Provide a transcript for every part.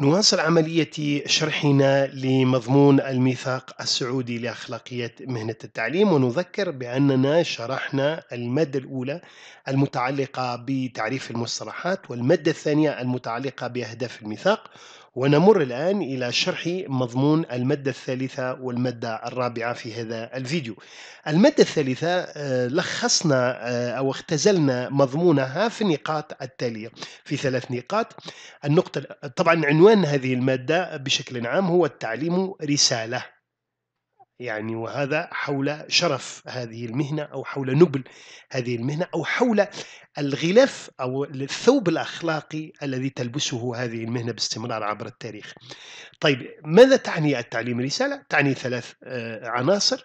نواصل عملية شرحنا لمضمون الميثاق السعودي لأخلاقية مهنة التعليم ونذكر بأننا شرحنا المادة الأولى المتعلقة بتعريف المصطلحات والمادة الثانية المتعلقة بأهداف الميثاق ونمر الآن إلى شرح مضمون المادة الثالثة والمادة الرابعة في هذا الفيديو المادة الثالثة آه، لخصنا آه، أو اختزلنا مضمونها في النقاط التالية في ثلاث نقاط النقطة طبعا عنوان هذه المادة بشكل عام هو التعليم رسالة يعني وهذا حول شرف هذه المهنة أو حول نبل هذه المهنة أو حول الغلاف أو الثوب الأخلاقي الذي تلبسه هذه المهنة باستمرار عبر التاريخ طيب ماذا تعني التعليم رسالة؟ تعني ثلاث آه، عناصر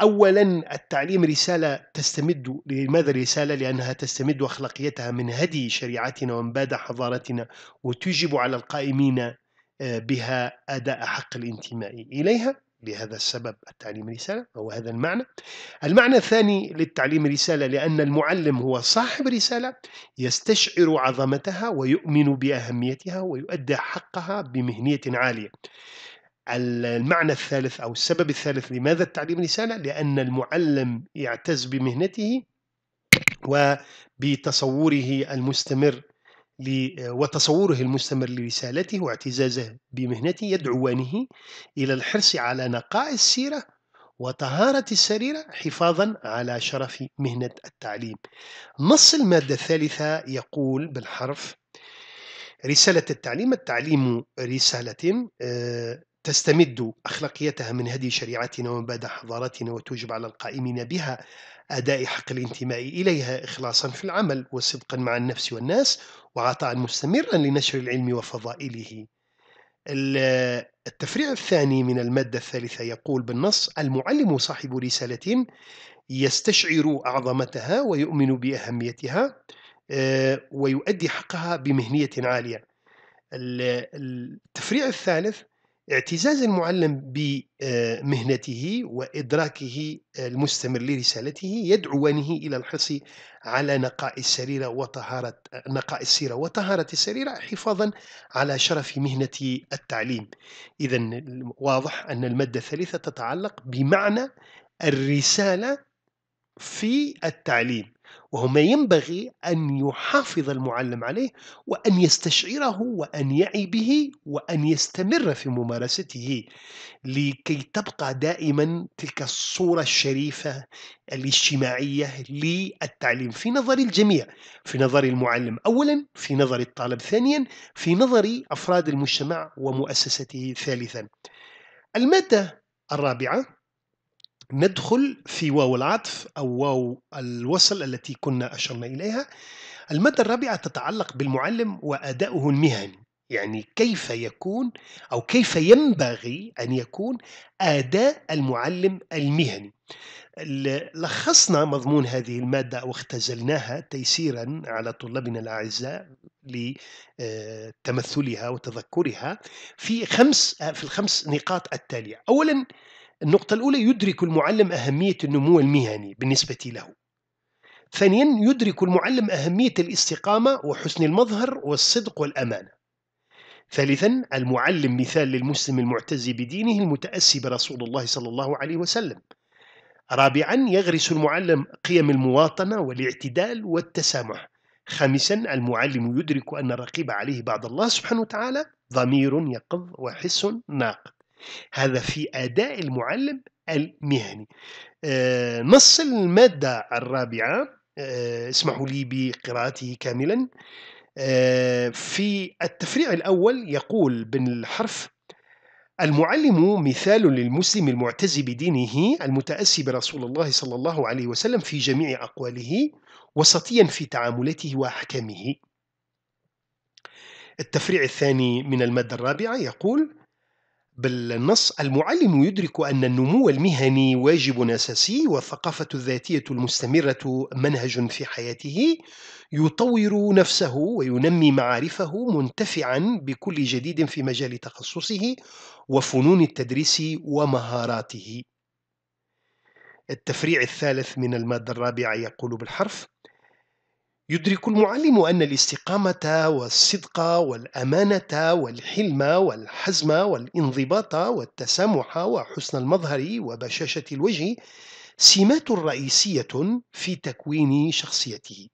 اولا التعليم رساله تستمد لماذا رساله لانها تستمد اخلاقيتها من هدي شريعتنا ومبادى حضارتنا وتجب على القائمين آه، بها اداء حق الانتماء اليها لهذا السبب التعليم رسالة أو هذا المعنى المعنى الثاني للتعليم رسالة لأن المعلم هو صاحب رسالة يستشعر عظمتها ويؤمن بأهميتها ويؤدي حقها بمهنية عالية المعنى الثالث أو السبب الثالث لماذا التعليم رسالة لأن المعلم يعتز بمهنته وبتصوره المستمر آه، وتصوره المستمر لرسالته واعتزازه بمهنته يدعوانه إلى الحرص على نقاء السيرة وطهارة السريرة حفاظا على شرف مهنة التعليم نص المادة الثالثة يقول بالحرف رسالة التعليم التعليم رسالة آه، تستمد أخلاقيتها من هدي شريعتنا ومبادئ حضارتنا وتوجب على القائمين بها أداء حق الانتماء إليها إخلاصا في العمل وصدقا مع النفس والناس وعطاء مستمرا لنشر العلم وفضائله التفريع الثاني من المادة الثالثة يقول بالنص المعلم صاحب رسالة يستشعر أعظمتها ويؤمن بأهميتها آه، ويؤدي حقها بمهنية عالية التفريع الثالث اعتزاز المعلم بمهنته وإدراكه المستمر لرسالته يدعوانه إلى الحرص على نقاء السريرة وطهارة نقاء السيرة وطهارة السريرة حفاظا على شرف مهنة التعليم إذا واضح أن المادة الثالثة تتعلق بمعنى الرسالة في التعليم وهو ما ينبغي أن يحافظ المعلم عليه وأن يستشعره وأن يعي به وأن يستمر في ممارسته لكي تبقى دائما تلك الصورة الشريفة الاجتماعية للتعليم في نظر الجميع في نظر المعلم أولا في نظر الطالب ثانيا في نظر أفراد المجتمع ومؤسسته ثالثا المادة الرابعة ندخل في واو العطف أو واو الوصل التي كنا أشرنا إليها المادة الرابعة تتعلق بالمعلم وأدائه المهني يعني كيف يكون أو كيف ينبغي أن يكون أداء المعلم المهني لخصنا مضمون هذه المادة أو اختزلناها تيسيرا على طلابنا الأعزاء لتمثلها آه، وتذكرها في خمس آه، في الخمس نقاط التالية أولا النقطة الأولى يدرك المعلم أهمية النمو المهني بالنسبة له. ثانيا يدرك المعلم أهمية الاستقامة وحسن المظهر والصدق والأمانة. ثالثا المعلم مثال للمسلم المعتز بدينه المتأسي برسول الله صلى الله عليه وسلم. رابعا يغرس المعلم قيم المواطنة والاعتدال والتسامح. خامسا المعلم يدرك أن الرقيب عليه بعد الله سبحانه وتعالى ضمير يقظ وحس ناقد. هذا في أداء المعلم المهني آه، نص المادة الرابعة آه، اسمحوا لي بقراءته كاملا آه، في التفريع الأول يقول بالحرف المعلم مثال للمسلم المعتز بدينه المتأسي برسول الله صلى الله عليه وسلم في جميع أقواله وسطيا في تعاملاته وأحكامه التفريع الثاني من المادة الرابعة يقول بالنص المعلم يدرك أن النمو المهني واجب أساسي والثقافة الذاتية المستمرة منهج في حياته يطور نفسه وينمي معارفه منتفعا بكل جديد في مجال تخصصه وفنون التدريس ومهاراته التفريع الثالث من المادة الرابعة يقول بالحرف يدرك المعلم أن الاستقامة والصدق والأمانة والحلم والحزم والانضباط والتسامح وحسن المظهر وبشاشة الوجه سمات رئيسية في تكوين شخصيته.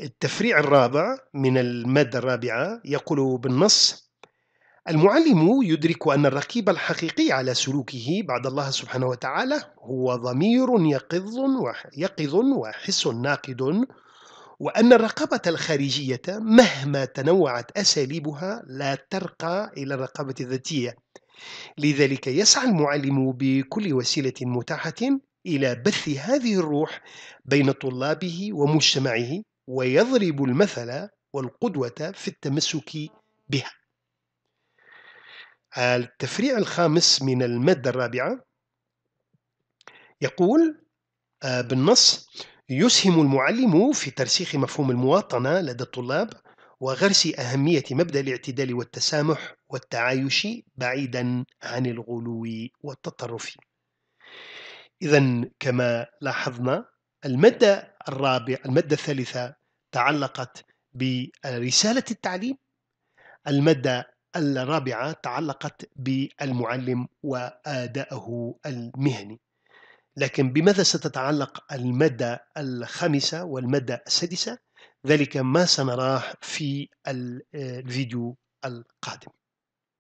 التفريع الرابع من المادة الرابعة يقول بالنص: المعلم يدرك أن الرقيب الحقيقي على سلوكه بعد الله سبحانه وتعالى هو ضمير يقظ يقظ وحس ناقد وأن الرقابة الخارجية مهما تنوعت أساليبها لا ترقى إلى الرقابة الذاتية لذلك يسعى المعلم بكل وسيلة متاحة إلى بث هذه الروح بين طلابه ومجتمعه ويضرب المثل والقدوة في التمسك بها التفريع الخامس من المادة الرابعة يقول آه، بالنص يسهم المعلم في ترسيخ مفهوم المواطنة لدى الطلاب وغرس أهمية مبدأ الاعتدال والتسامح والتعايش بعيدا عن الغلو والتطرف إذا كما لاحظنا المادة الرابعة المادة الثالثة تعلقت برسالة التعليم المادة الرابعة تعلقت بالمعلم وأدائه المهني لكن بماذا ستتعلق المادة الخامسة والمادة السادسة ذلك ما سنراه في الفيديو القادم